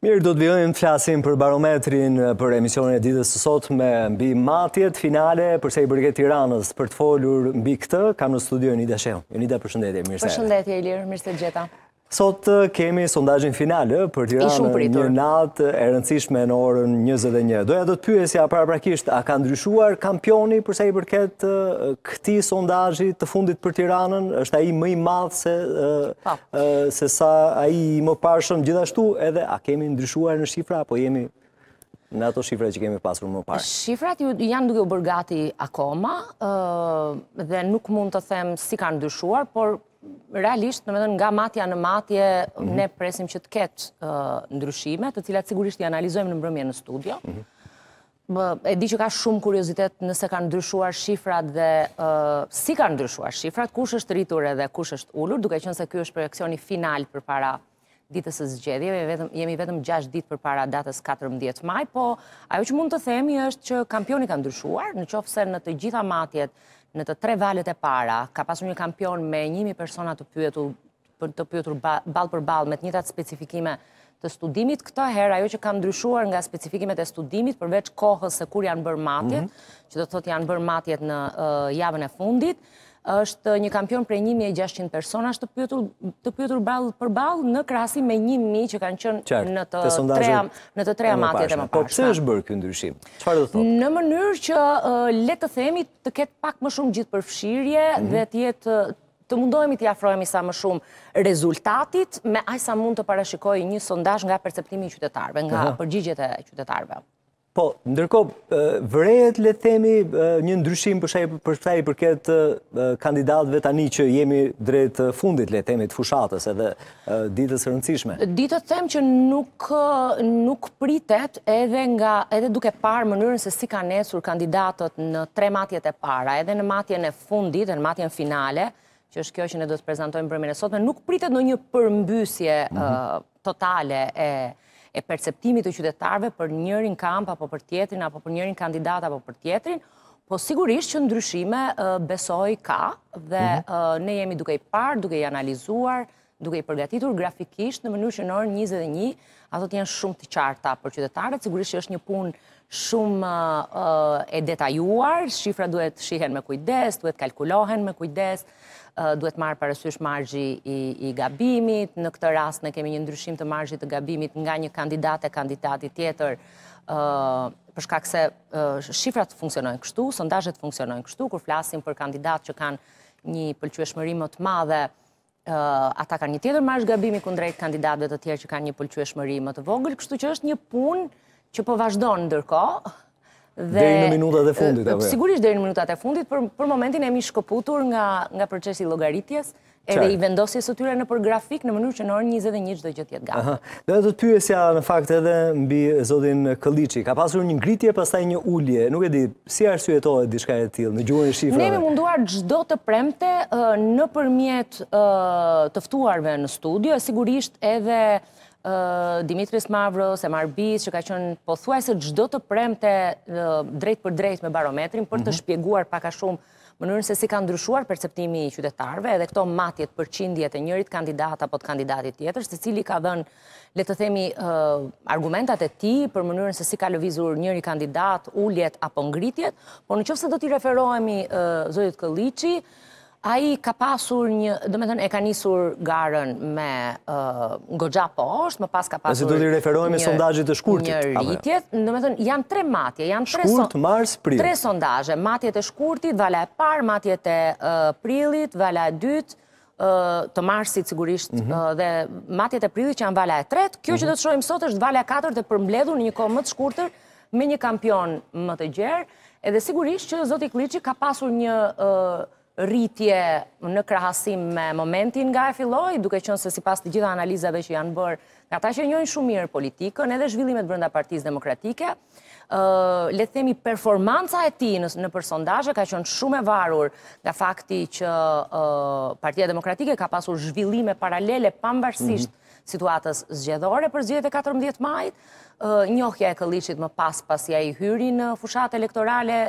Mirë do të vjojnë të flasim për barometrin për emisionin e ditës sësot me mbi matjet finale përse i bërget tiranës për të folur mbi këtë, kam në studio Nida Sheo. Nida, përshëndetje, mirëse. Përshëndetje, Ilir, mirëse gjeta. Sot kemi sondajin finale për tiranë një natë e rëndësishme në orën 21. Doja do të pyesja para prakisht, a ka ndryshuar kampioni përsa i përket këti sondajin të fundit për tiranën? është a i më i madhë se sa a i më pashëm gjithashtu edhe a kemi ndryshuar në shifra apo jemi në ato shifra që kemi pasur më parë? Shifrat janë duke u bërgati akoma dhe nuk mund të them si ka ndryshuar, por Realisht, në mëndën nga matja në matje, mhm. ne presim që të ketë ndryshime, të cilat sigurisht i analizojmë në mbrëmje në studio. Mhm. E di që ka shumë kuriozitet nëse ka ndryshuar shifrat dhe si ka ndryshuar shifrat, kush është rritur edhe kush është ullur, duke qënë se kjo është projekcioni final për para ditës e zgjedhje, jemi vetëm 6 ditë për para datës 14 maj, po ajo që mund të themi është që kampioni ka ndryshuar, në qofëse në të gjitha matjet në të tre valet e para, ka pasur një kampion me njimi persona të pyetur, të pyetur balë për balë me të njëtat specifikime të studimit, këta herë ajo që kam ndryshuar nga specifikimet e studimit përveç kohës se kur janë bërë matjet, mhm. që do të thot janë bërë matjet në javën e fundit, është një kampion për 1.600 persona, është të pjotur balë për balë në krasi me 1.000 që kanë qënë në të tre matje e më pashma. Po që është bërë kjo ndryshim? Në mënyrë që letë të themi të ketë pak më shumë gjithë përfshirje mhm. dhe të jetë të mundohemi të jafrojemi sa më shumë rezultatit me ajsa mund të parashikoj një sondash nga perceptimi qytetarve, nga përgjigjet e qytetarve. Po, ndërko, vërejet le themi një ndryshim i përket kandidatëve tani që jemi drejt fundit le themi të fushatës edhe ditës rëndësishme. Ditët them që nuk pritet edhe duke parë mënyrën se si ka nesur kandidatët në tre matjet e para, edhe në matjen e fundit, në matjen finale, që është kjo që ne do të prezentojmë përmën e sotme, nuk pritet në një përmbysje mhm. totale e e perceptimit të qytetarve për njërin kamp, apo për tjetrin, apo për njërin kandidat, apo për tjetrin, po sigurisht që ndryshime besoj ka, dhe mhm. ne jemi duke i parë, duke i analizuar, duke i përgatitur grafikisht në mënyrë që në orë 21, ato jenë shumë të qarta për qytetarët, sigurisht që është një punë shumë eh, e detajuar, shifra duhet shihen me kujdes, duhet kalkulohen me kujdes, eh, duhet marë parësysh margji i gabimit, në këtë rast në kemi një ndryshim të margjit të gabimit nga një kandidat e kandidati tjetër, eh, përshka se shifrat funksionojnë kështu, sondajet funksionojnë kështu, kur flasim për kandidat që kanë një pëlqueshmëri më të madhe, ata kanë një tjetër marsh gabimi kundrejt kandidatëve të tjerë që kanë një pëlqyeshmëri më të vogël, kështu që është një punë që po vazhdon ndërkohë. Dhe deri në minutat e fundit apo? Jo? Sigurisht deri në minutat e fundit, për për momentin e mi shkëputur nga nga procesi llogaritjes edhe i vendosjes të tyre në për grafik në mënyrë që në orë 21 gjithë dhe gjithë jetë gafë. Dhe dhe të pyesja në fakt edhe mbi Zodin Këllici, ka pasur një ngritje, pastaj një ullje, nuk e di, si arsujetohet dishka e tilë, në gjuhën e shifrëve? me munduar gjdo të premte në përmjet tëftuarve në studio, e sigurisht edhe Dimitris Mavros, e Marbis, që ka qënë thuaj se gjdo të premte drejt për drejt me barometrin, për të mhm. shpjeguar paka shumë mënyrën se si ka ndryshuar perceptimi i qytetarve, edhe këto matjet përqindjet e njërit kandidat apo të kandidatit tjetër, se cili ka dhenë, le të themi, argumentat e ti për mënyrën se si ka lëvizur njëri kandidat, ulljet apo ngritjet, por në qëfë se do t'i referohemi Zojit Këllici, A i ka pasur një, do me tënë, e ka njësur garën me ngo gjapo është, më pas ka pasur një rritjet, do me tënë, janë tre matje, janë tre sondajet, mars, tre sondajet, matjet e shkurtit, vala e par, matjet e prilit, vala e dytë, të marsit sigurisht, mhm. dhe matjet e prilit që janë vala e tretë, kjo që mhm. do të shojmë sot është vala e katër të përmbledhu një kohë më të shkurtër me një kampion më të gjerë, edhe sigurisht që zoti Klici ka pasur një rritje në krahasim me momentin nga e filloj, duke qënë se si pas të gjitha analizave që janë bërë, nga ta që njojnë shumë mirë politikën edhe zhvillimet vërnda partiz demokratike, le themi performanca e ti në përsondaje ka qënë shumë e varur nga fakti që partia demokratike ka pasur zhvillime paralele pambarsisht mhm. situatës zgjedhore për zgjede 14 majtë, njohja e këllishit më pas pasja i hyri në fushat elektorale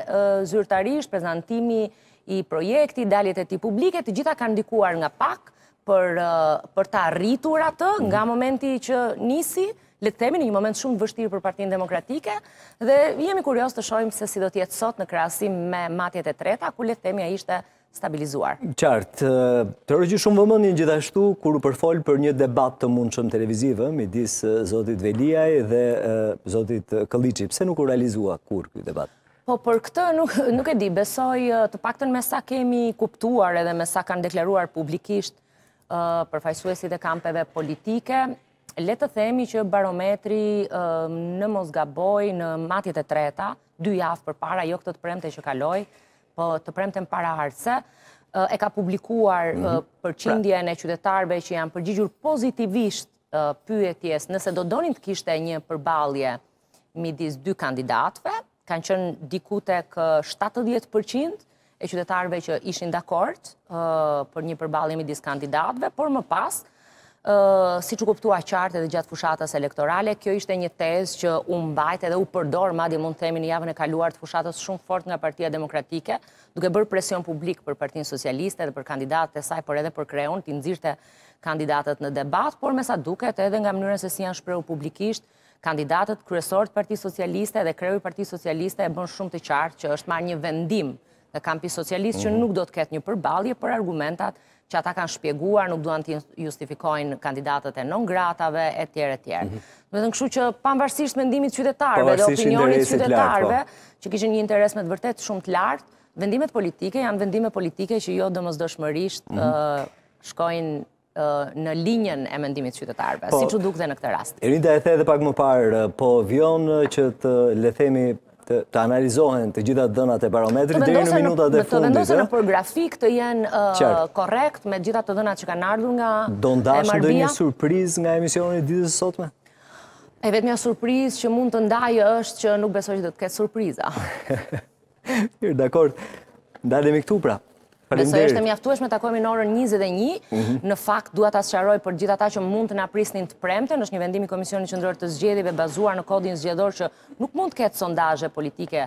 zyrtarish, prezentimi i projekti, daljet e ti publike, të gjitha kanë dikuar nga pak për uh, ta rritur atë mhm. nga momenti që nisi, letë themi një moment shumë vështirë për partinë demokratike, dhe jemi kurios të shojmë se si do tjetë sot në krasim me matjet e treta, ku letë themi a ishte stabilizuar. Qartë, uh, të rëgjë shumë vëmën një gjithashtu, kuru përfolë për një debat të mund shumë televizive, mi disë uh, Zotit Veliaj dhe Zotit Këllici, pse nuk u realizua kur këtë debat? Po, për këtë nuk e di, besoj të pakten me sa kemi kuptuar edhe me sa kanë dekleruar publikisht përfajsuesi dhe kampeve politike, letë të themi që barometri në Mosgaboj në matjet e treta, dy jafë për para, jo këtë të premte që kaloj, po të premte në para harëse, e ka publikuar mhm. për qindje në qytetarve që janë përgjigjur pozitivisht pyetjes nëse do donin të kishte një përbalje midis dy kandidatve, kanë qënë dikutek 70% e qytetarve që ishin dakord për një përbalimi disë kandidatve, por më pas, si që kuptua qartë edhe gjatë fushatës elektorale, kjo ishte një tezë që unë bajtë edhe u përdorë, di mund themi në javën e kaluar të fushatës shumë fort nga partia demokratike, duke bërë presion publik për partinë socialiste dhe për kandidatët e saj, por edhe për kreun, t'inzirte kandidatët në debat, por me sa duket edhe nga mënyrën se si janë shpreu publikisht, kandidatët kryesor të Parti Socialiste dhe kreu i Parti Socialiste e bën shumë të qartë që është marrë një vendim në kampi socialist që mhm. nuk do të ketë një përbalje për argumentat që ata kanë shpjeguar, nuk duan të justifikojnë kandidatët e non-gratave, e tjere, tjere. Në mhm. të në këshu që panvarsisht mendimit qytetarve dhe opinionit po. qytetarve, që kishë një interes me të vërtet shumë të lartë, vendimet politike janë vendime politike që jo dëmës dëshmërisht mhm. uh, shkojnë në linjen e mendimit qytetarve, po, si që duke dhe në këtë rast. Erinda e the dhe pak më parë, po vion që të lethemi të analizohen të gjitha dënat e barometri dhe në minutat e fundit. Të vendosën për grafik të jenë korekt me gjitha të dënat që kanë ardhur nga Do ndashën dhe një surpriz nga emisioni emisionin ditës sotme? E vetë një surpriz që mund të ndajë është që nuk besoj që të të ketë surpriza. Dakor, ndalemi këtu prapë. Besoj është e mjaftueshme takojmë në orën 21. Mhm. Në fakt dua ta sqaroj për gjithë ata që mund të na prisnin të premten, është një vendim i Komisionit Qendror të Zgjedhjeve bazuar në kodin zgjedhor që nuk mund të ketë sondazhe politike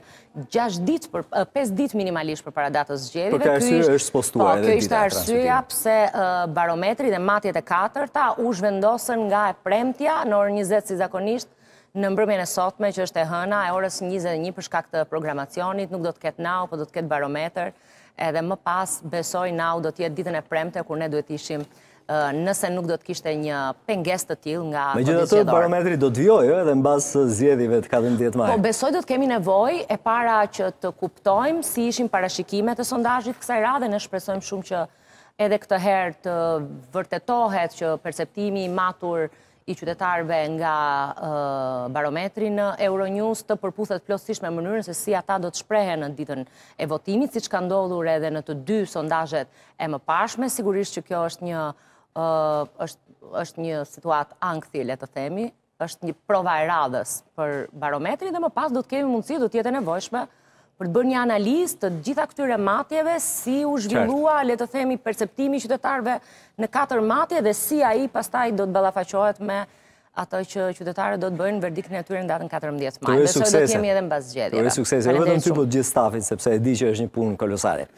6 ditë për 5 ditë minimalisht përpara datës së zgjedhjeve. Ky është postuar po, edhe. Po, kjo është arsyeja pse uh, barometri dhe matjet e katërta u zhvendosen nga e premtja në orën 20 si zakonisht në mbrëmjen e sotme që është e hëna e orës 21 për shkak të programacionit, nuk do të ketë nao, po do të ketë barometër edhe më pas besoj nau do tjetë ditën e premte, kur ne duhet ishim uh, nëse nuk do të kishte një penges të til nga kodit zjedhore. Me gjithë të barometri do të vjojë edhe në basë zjedhive të katën djetë maj. Po, besoj do të kemi nevoj e para që të kuptojmë si ishim parashikimet e sondajit kësaj radhe, në shpresojmë shumë që edhe këtë herë të vërtetohet që perceptimi matur i qytetarve nga barometri në Euronews të përputhet plosish me mënyrën se si ata do të shprehen në ditën e votimit, si që ka ndodhur edhe në të dy sondajet e më pashme, sigurisht që kjo është një është një situat angthi, le të themi, është një prova e radhës për barometri dhe më pas do të kemi mundësi, do të jetë e nevojshme për të bërë një analizë të gjitha këtyre matjeve, si u zhvillua, le të themi, perceptimi qytetarve në katër matje dhe si a i pastaj do të balafaqohet me ato që qytetarët do të bëjnë verdikt në atyre në datën 14 maj. Dhe së do të kemi edhe në bazë gjedhjeve. Të rrë vetëm ty po gjithë stafin, sepse e di që është një punë kolosare.